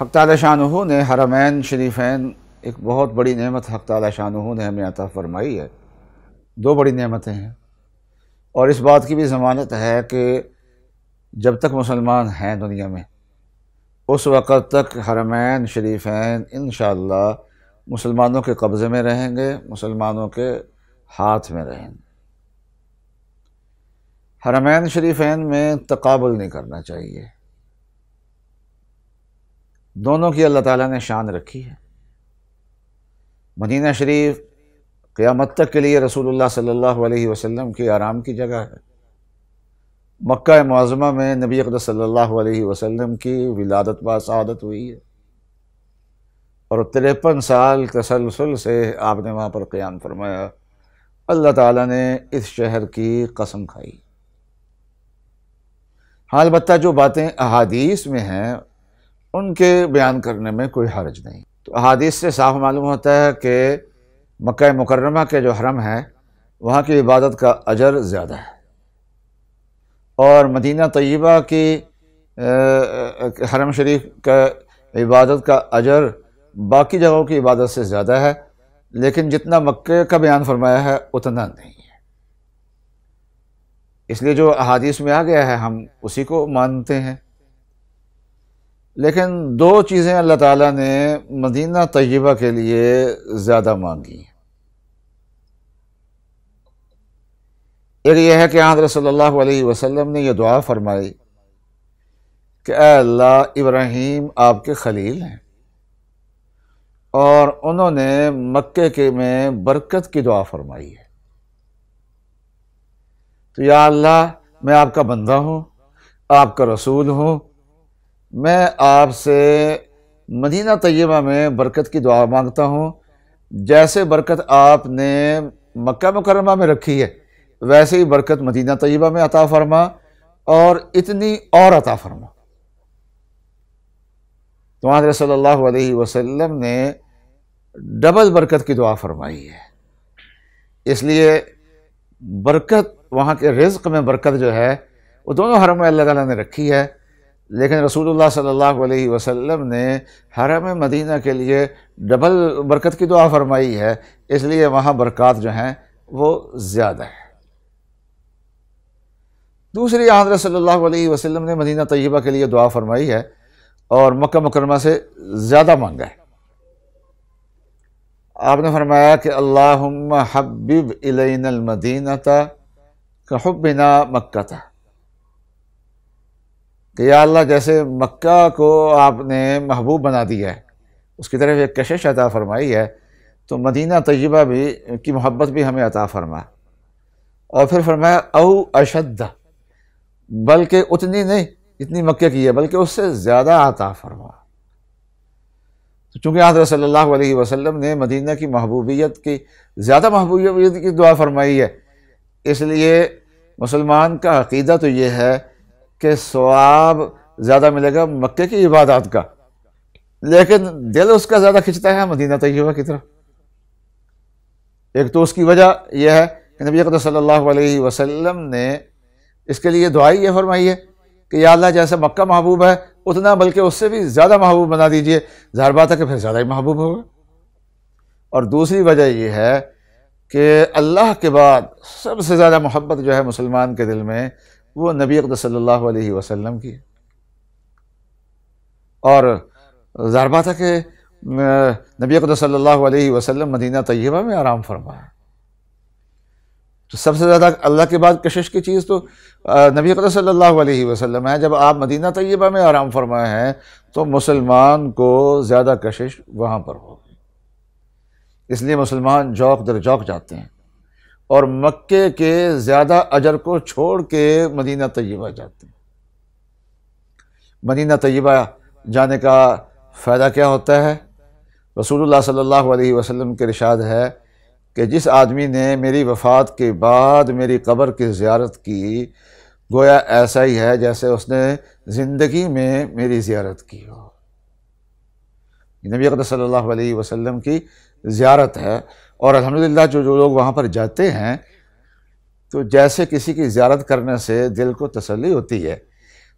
حق شاہ شانہو نے حرمین شریفین ایک بہت بڑی نعمت حق شاہ شانہو نے ہمیں عطا فرمائی ہے دو بڑی نعمتیں ہیں اور اس بات کی بھی ضمانت ہے کہ جب تک مسلمان ہیں دنیا میں اس وقت تک حرمین شریفین انشاءاللہ مسلمانوں کے قبضے میں رہیں گے مسلمانوں کے ہاتھ میں رہیں گے حرمین شریفین میں تقابل نہیں کرنا چاہیے دونوں کی اللہ تعالیٰ نے شان رکھی ہے مدینہ شریف قیامت تک کے لیے رسول اللہ صلی اللہ علیہ وسلم کی آرام کی جگہ ہے مکہ معظمہ میں نبی اقدس صلی اللہ علیہ وسلم کی ولادت سعادت ہوئی ہے اور تریپن سال تسلسل سے آپ نے وہاں پر قیام فرمایا اللہ تعالیٰ نے اس شہر کی قسم کھائی حال البتہ جو باتیں احادیث میں ہیں ان کے بیان کرنے میں کوئی حرج نہیں تو احادیث سے صاف معلوم ہوتا ہے کہ مکہ مکرمہ کے جو حرم ہے وہاں کی عبادت کا اجر زیادہ ہے اور مدینہ طیبہ کی حرم شریف کا عبادت کا اجر باقی جگہوں کی عبادت سے زیادہ ہے لیکن جتنا مکہ کا بیان فرمایا ہے اتنا نہیں ہے اس لیے جو احادیث میں آ گیا ہے ہم اسی کو مانتے ہیں لیکن دو چیزیں اللہ تعالیٰ نے مدینہ طیبہ کے لیے زیادہ مانگی ایک یہ ہے کہ حضرت صلی اللہ علیہ وسلم نے یہ دعا فرمائی کہ اے اللہ ابراہیم آپ کے خلیل ہیں اور انہوں نے مکے کے میں برکت کی دعا فرمائی ہے تو یا اللہ میں آپ کا بندہ ہوں آپ کا رسول ہوں میں آپ سے مدینہ طیبہ میں برکت کی دعا مانگتا ہوں جیسے برکت آپ نے مکہ مکرمہ میں رکھی ہے ویسے ہی برکت مدینہ طیبہ میں عطا فرما اور اتنی اور عطا فرما تو وہاں صلی اللہ علیہ وسلم نے ڈبل برکت کی دعا فرمائی ہے اس لیے برکت وہاں کے رزق میں برکت جو ہے وہ دونوں میں اللہ تعالیٰ نے رکھی ہے لیکن رسول اللہ صلی اللہ علیہ وسلم نے حرم مدینہ کے لیے ڈبل برکت کی دعا فرمائی ہے اس لیے وہاں برکات جو ہیں وہ زیادہ ہے دوسری حضرت صلی اللہ علیہ وسلم نے مدینہ طیبہ کے لیے دعا فرمائی ہے اور مکہ مکرمہ سے زیادہ مانگا ہے آپ نے فرمایا کہ اللہم حبب الین المدینہ حبنا مکہ تا کہ یا اللہ جیسے مکہ کو آپ نے محبوب بنا دیا ہے اس کی طرف ایک کشش عطا فرمائی ہے تو مدینہ طیبہ بھی کی محبت بھی ہمیں عطا فرما اور پھر فرمایا او اشد بلکہ اتنی نہیں اتنی مکہ کی ہے بلکہ اس سے زیادہ عطا فرما چونکہ حضرت صلی اللہ علیہ وسلم نے مدینہ کی محبوبیت کی زیادہ محبوبیت کی دعا فرمائی ہے اس لیے مسلمان کا عقیدہ تو یہ ہے کہ سواب زیادہ ملے گا مکے کی عبادات کا لیکن دل اس کا زیادہ کھنچتا ہے مدینہ طیبہ کی طرح ایک تو اس کی وجہ یہ ہے کہ نبی صلی اللہ علیہ وسلم نے اس کے لیے دعائی یہ فرمائی ہے کہ یا اللہ جیسا مکہ محبوب ہے اتنا بلکہ اس سے بھی زیادہ محبوب بنا دیجئے ظاہر بات ہے کہ پھر زیادہ ہی محبوب ہوگا اور دوسری وجہ یہ ہے کہ اللہ کے بعد سب سے زیادہ محبت جو ہے مسلمان کے دل میں وہ نبی اقدس صلی اللہ علیہ وسلم کی اور ظاہر بات ہے کہ نبی اقدس صلی اللہ علیہ وسلم مدینہ طیبہ میں آرام فرمایا تو سب سے زیادہ اللہ کے بعد کشش کی چیز تو نبی اقدس صلی اللہ علیہ وسلم ہے جب آپ مدینہ طیبہ میں آرام فرمائے ہیں تو مسلمان کو زیادہ کشش وہاں پر ہوگی اس لیے مسلمان جوک در جوک جاتے ہیں اور مکے کے زیادہ اجر کو چھوڑ کے مدینہ طیبہ جاتے ہیں مدینہ طیبہ جانے کا فائدہ کیا ہوتا ہے رسول اللہ صلی اللہ علیہ وسلم کے رشاد ہے کہ جس آدمی نے میری وفات کے بعد میری قبر کی زیارت کی گویا ایسا ہی ہے جیسے اس نے زندگی میں میری زیارت کی ہو نبی اقدس صلی اللہ علیہ وسلم کی زیارت ہے اور الحمدللہ جو جو لوگ وہاں پر جاتے ہیں تو جیسے کسی کی زیارت کرنے سے دل کو تسلی ہوتی ہے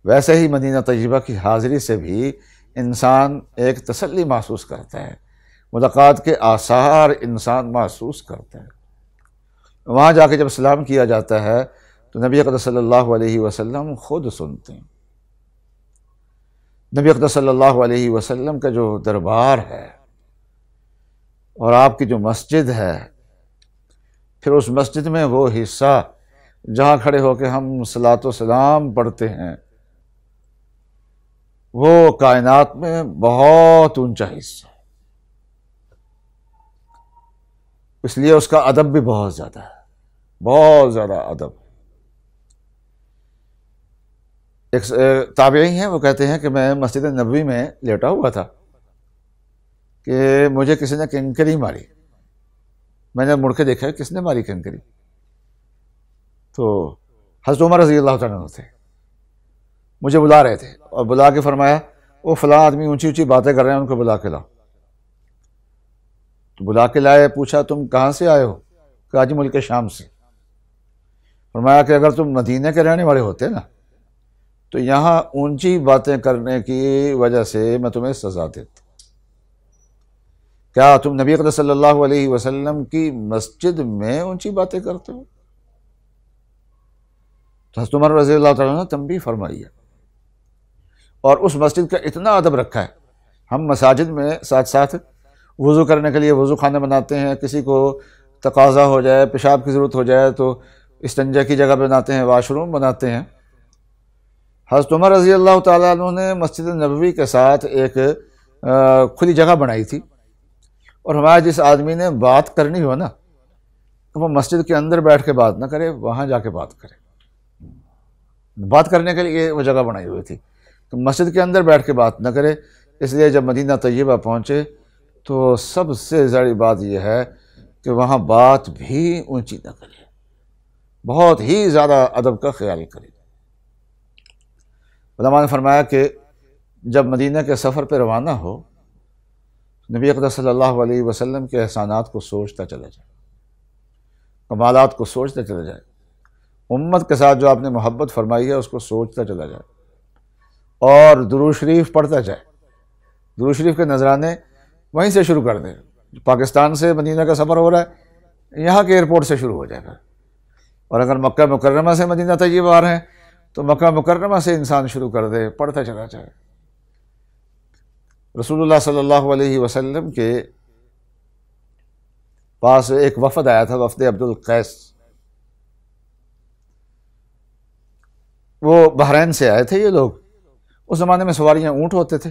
ویسے ہی مدینہ طیبہ کی حاضری سے بھی انسان ایک تسلی محسوس کرتا ہے ملاقات کے آثار انسان محسوس کرتا ہے وہاں جا کے جب سلام کیا جاتا ہے تو نبی اقدس صلی اللہ علیہ وسلم خود سنتے ہیں نبی اقدس صلی اللہ علیہ وسلم کا جو دربار ہے اور آپ کی جو مسجد ہے پھر اس مسجد میں وہ حصہ جہاں کھڑے ہو کے ہم صلاحت و سلام پڑھتے ہیں وہ کائنات میں بہت اونچا حصہ ہے اس لیے اس کا ادب بھی بہت زیادہ ہے بہت زیادہ ادب ہے ایک تابعی ہیں وہ کہتے ہیں کہ میں مسجد نبوی میں لیٹا ہوا تھا کہ مجھے کسی نے کنکری ماری میں نے مڑ کے دیکھا کس نے ماری کنکری تو حضرت عمر رضی اللہ تعالیٰ تھے مجھے بلا رہے تھے اور بلا کے فرمایا وہ فلاں آدمی اونچی اونچی باتیں کر رہے ہیں ان کو بلا کے لاؤ تو بلا کے لائے پوچھا تم کہاں سے آئے ہو آج جی، ملک شام سے فرمایا کہ اگر تم مدینہ کے رہنے والے ہوتے نا تو یہاں اونچی باتیں کرنے کی وجہ سے میں تمہیں سزا دیتا کیا تم نبی قر صلی اللہ علیہ وسلم کی مسجد میں اونچی باتیں کرتے ہو تو حضرت عمر رضی اللہ تعالیٰ نے تنبیہ فرمائی ہے اور اس مسجد کا اتنا ادب رکھا ہے ہم مساجد میں ساتھ ساتھ وضو کرنے کے لیے وضو خانے بناتے ہیں کسی کو تقاضا ہو جائے پیشاب کی ضرورت ہو جائے تو استنجا کی جگہ بناتے ہیں واش روم بناتے ہیں حضرت عمر رضی اللہ تعالیٰ عنہ نے مسجد نبوی کے ساتھ ایک کھلی جگہ بنائی تھی اور ہمارے جس آدمی نے بات کرنی ہو نا وہ مسجد کے اندر بیٹھ کے بات نہ کرے وہاں جا کے بات کرے بات کرنے کے لیے وہ جگہ بنائی ہوئی تھی تو مسجد کے اندر بیٹھ کے بات نہ کرے اس لیے جب مدینہ طیبہ پہنچے تو سب سے زیادہ بات یہ ہے کہ وہاں بات بھی اونچی نہ کرے بہت ہی زیادہ ادب کا خیال کرے علماء نے فرمایا کہ جب مدینہ کے سفر پہ روانہ ہو نبی اقدس صلی اللہ علیہ وسلم کے احسانات کو سوچتا چلا جائے کمالات کو سوچتا چلا جائے امت کے ساتھ جو آپ نے محبت فرمائی ہے اس کو سوچتا چلا جائے اور شریف پڑھتا جائے شریف کے نذرانے وہیں سے شروع کر دیں پاکستان سے مدینہ کا سفر ہو رہا ہے یہاں کے ایئرپورٹ سے شروع ہو جائے گا اور اگر مکہ مکرمہ سے مدینہ تجیب آ رہے ہیں تو مکہ مکرمہ سے انسان شروع کر دے پڑھتا چلا جائے رسول اللہ صلی اللہ علیہ وسلم کے پاس ایک وفد آیا تھا وفد عبد القیس وہ بحرین سے آئے تھے یہ لوگ اس زمانے میں سواریاں اونٹ ہوتے تھے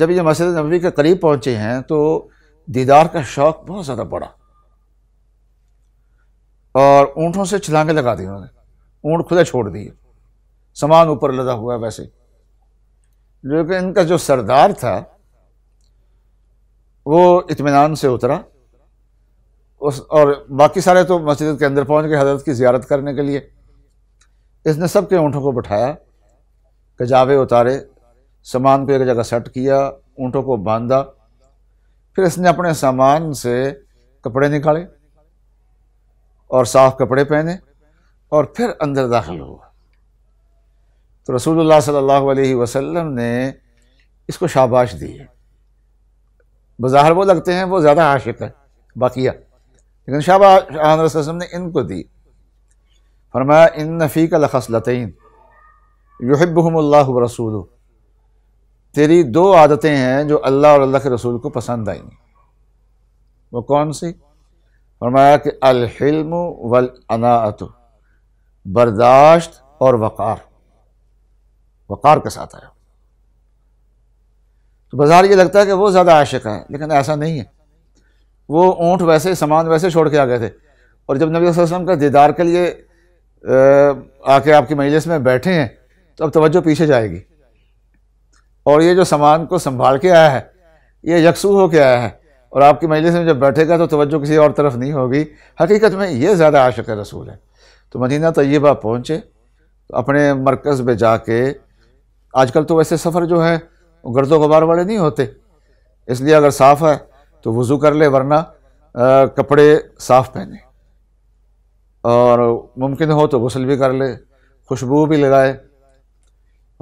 جب یہ مسجد نبوی کے قریب پہنچے ہیں تو دیدار کا شوق بہت زیادہ بڑا اور اونٹوں سے چھلانگیں لگا دی انہوں نے اونٹ خدا چھوڑ دیے سامان اوپر لدا ہوا ہے ویسے جو کہ ان کا جو سردار تھا وہ اطمینان سے اترا اس اور باقی سارے تو مسجد کے اندر پہنچ گئے حضرت کی زیارت کرنے کے لیے اس نے سب کے اونٹوں کو بٹھایا کجاوے اتارے سامان کو ایک جگہ سیٹ کیا اونٹوں کو باندھا پھر اس نے اپنے سامان سے کپڑے نکالے اور صاف کپڑے پہنے اور پھر اندر داخل ہوا تو رسول اللہ صلی اللہ علیہ وسلم نے اس کو شاباش دی ہے بظاہر وہ لگتے ہیں وہ زیادہ عاشق ہے باقیہ لیکن شاباش رسول اللہ نے ان کو دی فرمایا ان نفی کا یحبہم اللہ یوحب رسول تیری دو عادتیں ہیں جو اللہ اور اللہ کے رسول کو پسند آئیں وہ کون سی فرمایا کہ الحلم والعناعت برداشت اور وقار وقار کے ساتھ آیا تو بازار یہ لگتا ہے کہ وہ زیادہ عاشق ہیں لیکن ایسا نہیں ہے وہ اونٹ ویسے سامان ویسے چھوڑ کے آ گئے تھے اور جب نبی صلی اللہ علیہ وسلم کا دیدار کے لیے آ کے آپ کی مجلس میں بیٹھے ہیں تو اب توجہ پیچھے جائے گی اور یہ جو سامان کو سنبھال کے آیا ہے یہ یکسو ہو کے آیا ہے اور آپ کی مجلس میں جب بیٹھے گا تو توجہ کسی اور طرف نہیں ہوگی حقیقت میں یہ زیادہ عاشق رسول ہے تو مدینہ طیبہ پہنچے تو اپنے مرکز میں جا کے آج کل تو ویسے سفر جو ہے گرد و غبار والے نہیں ہوتے اس لیے اگر صاف ہے تو وضو کر لے ورنہ کپڑے صاف پہنے اور ممکن ہو تو غسل بھی کر لے خوشبو بھی لگائے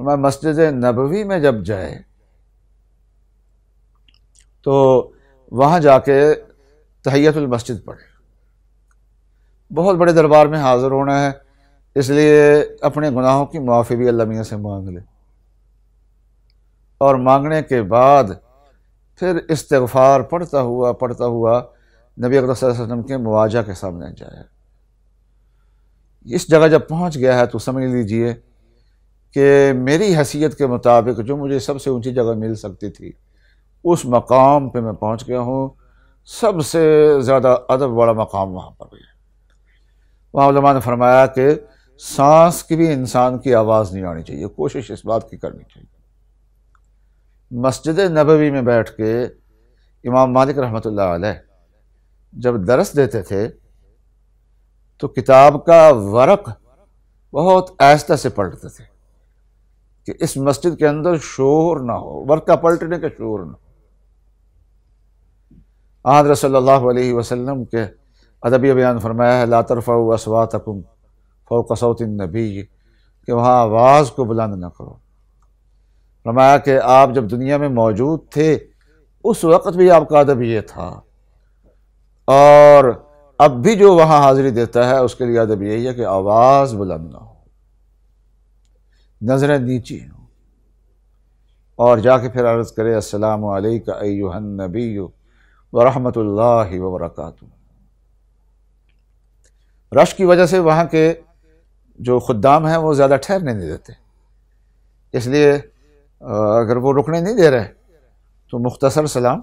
میں مسجد نبوی میں جب جائے تو وہاں جا کے تحیت المسجد پڑھے بہت بڑے دربار میں حاضر ہونا ہے اس لیے اپنے گناہوں کی معافی بھی اللہ میاں سے مانگ لے اور مانگنے کے بعد پھر استغفار پڑھتا ہوا پڑھتا ہوا نبی اکرم صلی اللہ علیہ وسلم کے مواجہ کے سامنے جائے اس جگہ جب پہنچ گیا ہے تو سمجھ لیجئے کہ میری حیثیت کے مطابق جو مجھے سب سے اونچی جگہ مل سکتی تھی اس مقام پہ میں پہنچ گیا ہوں سب سے زیادہ ادب والا مقام وہاں پر بھی ہے وہاں علماء نے فرمایا کہ سانس کی بھی انسان کی آواز نہیں آنی چاہیے کوشش اس بات کی کرنی چاہیے مسجد نبوی میں بیٹھ کے امام مالک رحمۃ اللہ علیہ جب درس دیتے تھے تو کتاب کا ورق بہت آہستہ سے پلٹتے تھے کہ اس مسجد کے اندر شور نہ ہو ورق کا پلٹنے کا شور نہ ہو آمر صلی اللہ علیہ وسلم کے ادبی بیان فرمایا ہے لاترف اوسوات فوق صوت النبی کہ وہاں آواز کو بلند نہ کرو فرمایا کہ آپ جب دنیا میں موجود تھے اس وقت بھی آپ کا ادب یہ تھا اور اب بھی جو وہاں حاضری دیتا ہے اس کے لیے ادب یہی ہے کہ آواز بلند نہ ہو نظریں نیچی ہوں اور جا کے پھر عرض کرے السلام علیکم ایوہ النبی ورحمۃ اللہ وبرکاتہ رش کی وجہ سے وہاں کے جو خدام ہیں وہ زیادہ ٹھہرنے نہیں دیتے اس لیے اگر وہ رکنے نہیں دے رہے تو مختصر سلام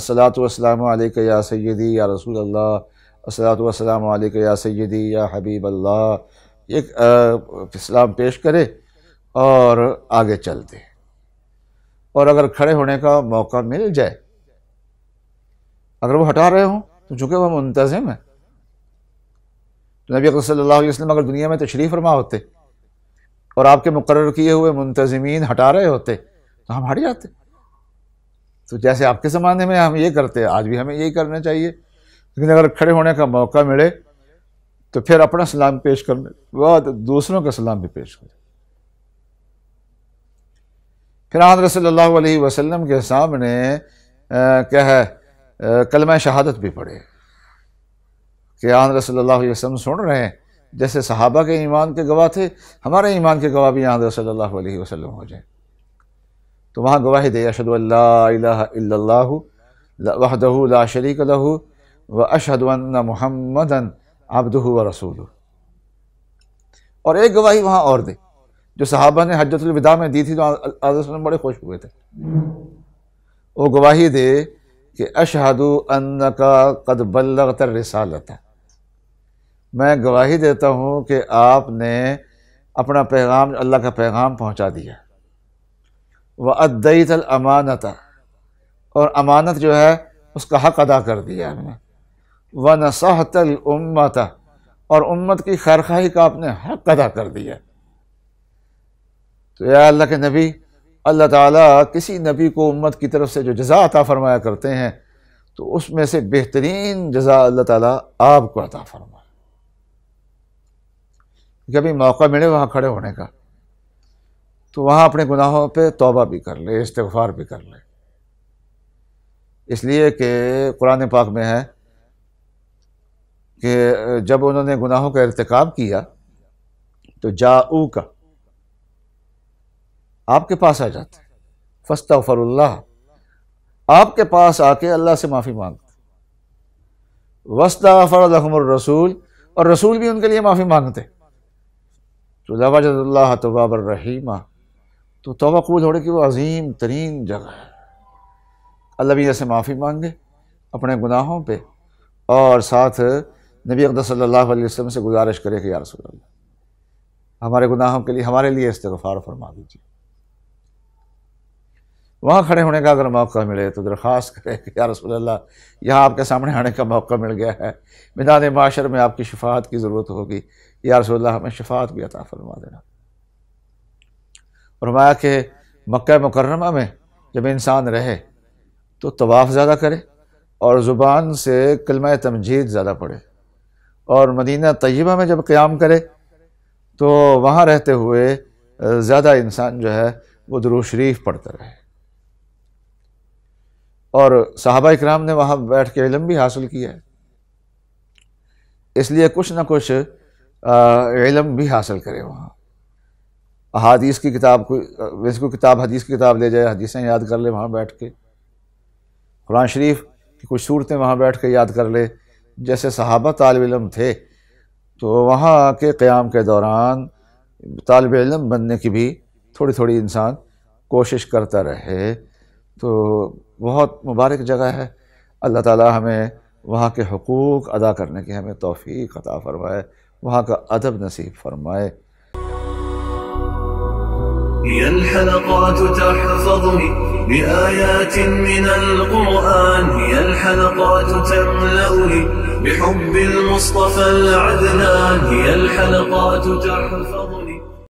السلام والسلام علیکہ یا سیدی یا رسول اللہ السلام والسلام علیکہ یا سیدی یا حبیب اللہ ایک اسلام پیش کرے اور آگے چل دے اور اگر کھڑے ہونے کا موقع مل جائے اگر وہ ہٹا رہے ہوں تو چونکہ وہ منتظم ہیں تو نبی صلی اللہ علیہ وسلم اگر دنیا میں تشریف فرما ہوتے اور آپ کے مقرر کیے ہوئے منتظمین ہٹا رہے ہوتے تو ہم ہٹ جاتے تو جیسے آپ کے زمانے میں ہم یہ کرتے آج بھی ہمیں یہی کرنا چاہیے لیکن اگر کھڑے ہونے کا موقع ملے تو پھر اپنا سلام پیش کرنے بہت دوسروں کا سلام بھی پیش ہو پھر حضرت صلی اللہ علیہ وسلم کے سامنے کیا ہے کلمہ شہادت بھی پڑھے کہ حضرت صلی اللہ علیہ وسلم سن رہے ہیں جیسے صحابہ کے ایمان کے گواہ تھے ہمارے ایمان کے گواہ بھی یہاں حضرت صلی اللہ علیہ وسلم ہو جائیں تو وہاں گواہی دے اشد اللہ اللہ وحدہ لا شریک لہ و اشہد ان محمد عبدہ ہو و رسول اور ایک گواہی وہاں اور دے جو صحابہ نے حجت الوداع میں دی تھی تو اللہ وسلم بڑے خوش ہوئے تھے وہ گواہی دے کہ اشہد قد کابل تر ہے میں گواہی دیتا ہوں کہ آپ نے اپنا پیغام اللہ کا پیغام پہنچا دیا وہ ادعیت تلامانت اور امانت جو ہے اس کا حق ادا کر دیا ہم نے و نصحت المت اور امت کی خیرخواہی کا آپ نے حق ادا کر دیا تو یا اللہ کے نبی اللہ تعالیٰ کسی نبی کو امت کی طرف سے جو جزا عطا فرمایا کرتے ہیں تو اس میں سے بہترین جزا اللہ تعالیٰ آپ کو عطا فرمایا ہی موقع ملے وہاں کھڑے ہونے کا تو وہاں اپنے گناہوں پہ توبہ بھی کر لے استغفار بھی کر لے اس لیے کہ قرآن پاک میں ہے کہ جب انہوں نے گناہوں کا ارتکاب کیا تو جا او کا آپ کے پاس آ جاتے فستا فر اللہ آپ کے پاس آ کے اللہ سے معافی مانگتے وسطی فر الرسول اور رسول بھی ان کے لیے معافی مانگتے جو اللہ تو الرحیمہ تو تو قبول ہونے کی وہ عظیم ترین جگہ ہے اللہ بھی جیسے معافی مانگے اپنے گناہوں پہ اور ساتھ نبی اقدس صلی اللہ علیہ وسلم سے گزارش کرے کہ یا رسول اللہ ہمارے گناہوں کے لیے ہمارے لیے استغفار فرما دیجیے وہاں کھڑے ہونے کا اگر موقع ملے تو درخواست کرے کہ یا رسول اللہ یہاں آپ کے سامنے آنے کا موقع مل گیا ہے میدان معاشر میں آپ کی شفاعت کی ضرورت ہوگی یا رسول اللہ ہمیں شفاعت بھی عطا فرما دینا فرمایا کہ مکہ مکرمہ میں جب انسان رہے تو طواف زیادہ کرے اور زبان سے کلمہ تمجید زیادہ پڑھے اور مدینہ طیبہ میں جب قیام کرے تو وہاں رہتے ہوئے زیادہ انسان جو ہے وہ شریف پڑھتا رہے اور صحابہ اکرام نے وہاں بیٹھ کے علم بھی حاصل کیا ہے اس لیے کچھ نہ کچھ علم بھی حاصل کرے وہاں حدیث کی کتاب کو ویسے کوئی کتاب حدیث کی کتاب لے جائے حدیثیں یاد کر لے وہاں بیٹھ کے قرآن شریف کی کچھ صورتیں وہاں بیٹھ کے یاد کر لے جیسے صحابہ طالب علم تھے تو وہاں کے قیام کے دوران طالب علم بننے کی بھی تھوڑی تھوڑی انسان کوشش کرتا رہے تو بہت مبارک جگہ ہے اللہ تعالی ہمیں وہاں کے حقوق ادا کرنے کی ہمیں توفیق عطا فرمائے वहाँ का अदब नसीब फरमाए هي الحلقات تحفظني بآيات من القرآن هي الحلقات تملأني بحب المصطفى العدنان هي الحلقات تحفظني